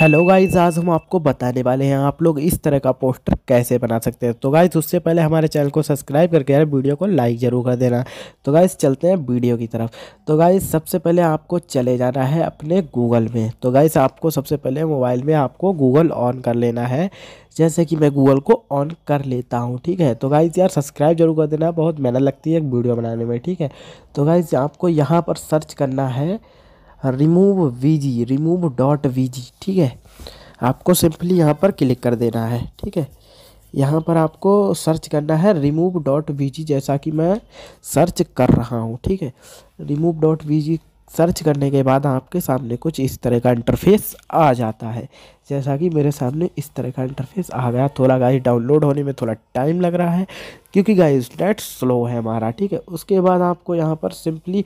hello guys आज हम आपको बताने वाले हैं आप लोग इस तरह का पोस्टर कैसे बना सकते हैं तो गाइज उससे पहले हमारे चैनल को सब्सक्राइब करके यार वीडियो को लाइक ज़रूर कर देना तो गाइज चलते हैं वीडियो की तरफ तो गाइज सबसे पहले आपको चले जाना है अपने गूगल में तो गाइज आपको सबसे पहले मोबाइल में आपको गूगल ऑन कर लेना है जैसे कि मैं गूगल को ऑन कर लेता हूँ ठीक है तो गाइज़ यार सब्सक्राइब जरूर कर देना बहुत मेहनत लगती है वीडियो बनाने में ठीक है तो गाइज़ आपको यहाँ पर सर्च करना है remove B G remove dot B G ठीक है आपको सिंपली यहाँ पर क्लिक कर देना है ठीक है यहाँ पर आपको सर्च करना है रिमूव डॉट जी जैसा कि मैं सर्च कर रहा हूँ ठीक है रिमूव डॉट जी सर्च करने के बाद आपके सामने कुछ इस तरह का इंटरफेस आ जाता है जैसा कि मेरे सामने इस तरह का इंटरफेस आ गया थोड़ा गाइस डाउनलोड होने में थोड़ा टाइम लग रहा है क्योंकि गाइस नेट स्लो है हमारा ठीक है उसके बाद आपको यहाँ पर सिंपली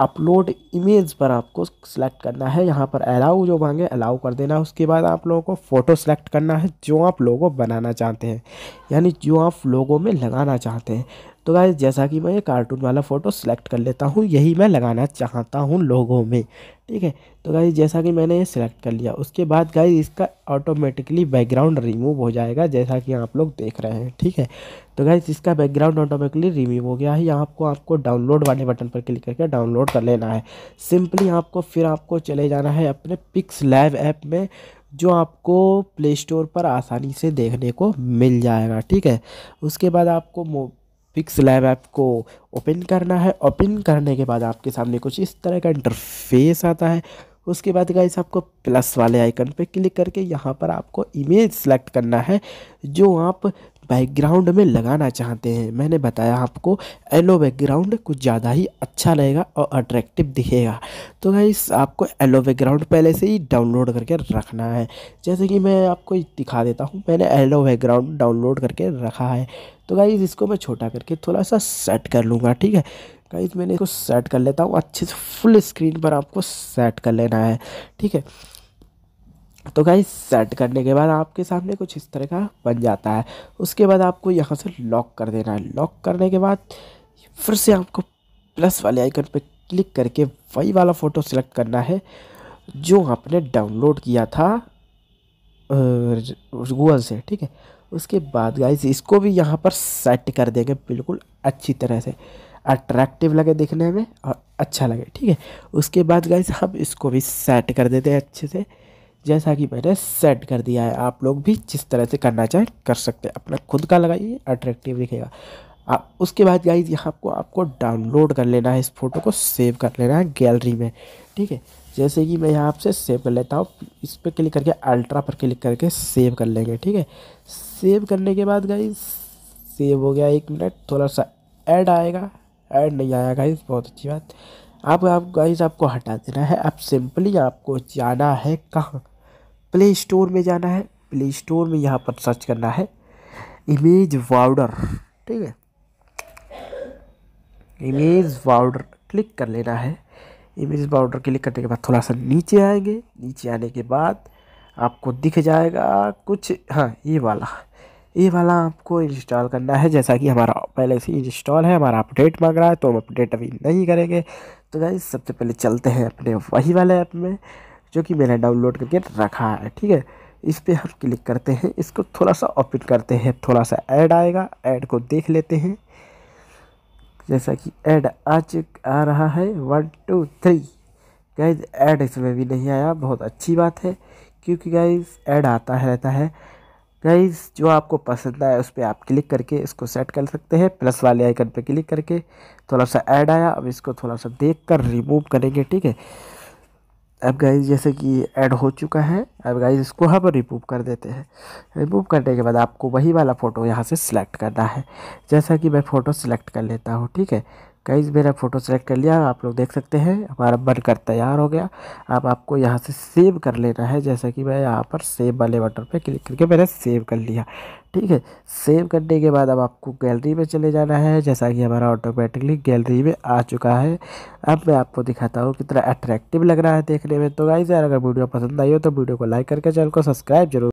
अपलोड इमेज पर आपको सेलेक्ट करना है यहाँ पर अलाउ जो मांगे अलाउ कर देना है उसके बाद आप लोगों को फ़ोटो सेलेक्ट करना है जो आप लोगों बनाना चाहते हैं यानी जो आप लोगों में लगाना चाहते हैं तो गाइज जैसा कि मैं ये कार्टून वाला फ़ोटो सेलेक्ट कर लेता हूँ यही मैं लगाना चाहता हूँ लोगों में ठीक है तो गाइज जैसा कि मैंने ये सिलेक्ट कर लिया उसके बाद गाइज इसका ऑटोमेटिकली बैकग्राउंड रिमूव हो जाएगा जैसा कि आप लोग देख रहे हैं ठीक है तो गाइज इसका बैकग्राउंड ऑटोमेटिकली रिमूव हो गया है यहाँ आपको आपको डाउनलोड वाले बटन पर क्लिक करके डाउनलोड कर लेना है सिंपली आपको फिर आपको चले जाना है अपने पिक्स लैब ऐप में जो आपको प्ले स्टोर पर आसानी से देखने को मिल जाएगा ठीक है उसके बाद आपको पिक्स लैब ऐप को ओपन करना है ओपन करने के बाद आपके सामने कुछ इस तरह का इंटरफेस आता है उसके बाद गाइस आपको प्लस वाले आइकन पर क्लिक करके यहाँ पर आपको इमेज सेलेक्ट करना है जो आप बैकग्राउंड में लगाना चाहते हैं मैंने बताया आपको येलो बैकग्राउंड कुछ ज़्यादा ही अच्छा लगेगा और अट्रैक्टिव दिखेगा तो गाइस आपको येलो बैकग्राउंड पहले से ही डाउनलोड करके रखना है जैसे कि मैं आपको दिखा देता हूँ मैंने येलो बैकग्राउंड डाउनलोड करके रखा है तो गाइज़ इसको मैं छोटा करके थोड़ा सा सेट कर लूँगा ठीक है गाइज़ मैंने इसको सेट कर लेता हूँ अच्छे से फुल स्क्रीन पर आपको सेट कर लेना है ठीक है तो गाइस सेट करने के बाद आपके सामने कुछ इस तरह का बन जाता है उसके बाद आपको यहाँ से लॉक कर देना है लॉक करने के बाद फिर से आपको प्लस वाले आइकन पर क्लिक करके वही वाला फ़ोटो सिलेक्ट करना है जो आपने डाउनलोड किया था गूगल से ठीक है उसके बाद गाइस इसको भी यहाँ पर सेट कर देंगे बिल्कुल अच्छी तरह से अट्रैक्टिव लगे दिखने में और अच्छा लगे ठीक है उसके बाद गाइस हम इसको भी सेट कर देते हैं अच्छे से जैसा कि मैंने सेट कर दिया है आप लोग भी जिस तरह से करना चाहें कर सकते हैं अपना खुद का लगाइए अट्रैक्टिव दिखेगा आप उसके बाद गाइज यहाँ को आपको डाउनलोड कर लेना है इस फोटो को सेव कर लेना है गैलरी में ठीक है जैसे कि मैं यहाँ आपसे सेव कर लेता हूँ इस पर क्लिक करके अल्ट्रा पर क्लिक करके सेव कर लेंगे ठीक है सेव करने के बाद गाइज सेव हो गया एक मिनट थोड़ा सा ऐड आएगा ऐड नहीं आया गाइज बहुत अच्छी बात आप आप गाइज आपको हटा देना है अब सिंपली आपको जाना है कहाँ प्ले स्टोर में जाना है प्ले स्टोर में यहाँ पर सर्च करना है इमेज वाउडर ठीक है इमेज वाउडर क्लिक कर लेना है इमेज वाउडर क्लिक करने के बाद थोड़ा सा नीचे आएंगे नीचे आने के बाद आपको दिख जाएगा कुछ हाँ ये वाला ये वाला आपको इंस्टॉल करना है जैसा कि हमारा पहले से इंस्टॉल है हमारा अपडेट मांग रहा है तो हम अपडेट अभी नहीं करेंगे तो गाइज सबसे पहले चलते हैं अपने वही वाले ऐप में जो कि मैंने डाउनलोड करके रखा है ठीक है इस पर हम क्लिक करते हैं इसको थोड़ा सा ओपन करते हैं थोड़ा सा ऐड आएगा ऐड को देख लेते हैं जैसा कि ऐड आ चुक आ रहा है one two three guys add इसमें भी नहीं आया बहुत अच्छी बात है क्योंकि गाइज ऐड आता है रहता है गाइज जो आपको पसंद आए उस पर आप क्लिक करके इसको सेट कर सकते हैं प्लस वाले आइकन पर क्लिक करके थोड़ा सा ऐड आया अब इसको थोड़ा सा देख कर रिमूव करेंगे ठीक है अब गाइज जैसे कि ऐड हो चुका है अब गाइज इसको हम रिमूव कर देते हैं रिमूव करने के बाद आपको वही वाला फ़ोटो यहाँ से सिलेक्ट करना है जैसा कि मैं फ़ोटो सिलेक्ट कर लेता हूँ ठीक है गाइज मेरा फ़ोटो सेलेक्ट कर लिया आप लोग देख सकते हैं हमारा बनकर तैयार हो गया अब आपको यहाँ से सेव कर लेना है जैसा कि मैं यहाँ पर सेव वाले बटन पर क्लिक करके मैंने सेव कर लिया ठीक है सेव करने के बाद अब आपको गैलरी में चले जाना है जैसा कि हमारा ऑटोमेटिकली गैलरी में आ चुका है अब मैं आपको दिखाता हूँ कितना अट्रैक्टिव लग रहा है देखने में तो गाइज यार अगर वीडियो पसंद आई हो तो वीडियो को लाइक करके चैनल को सब्सक्राइब जरूर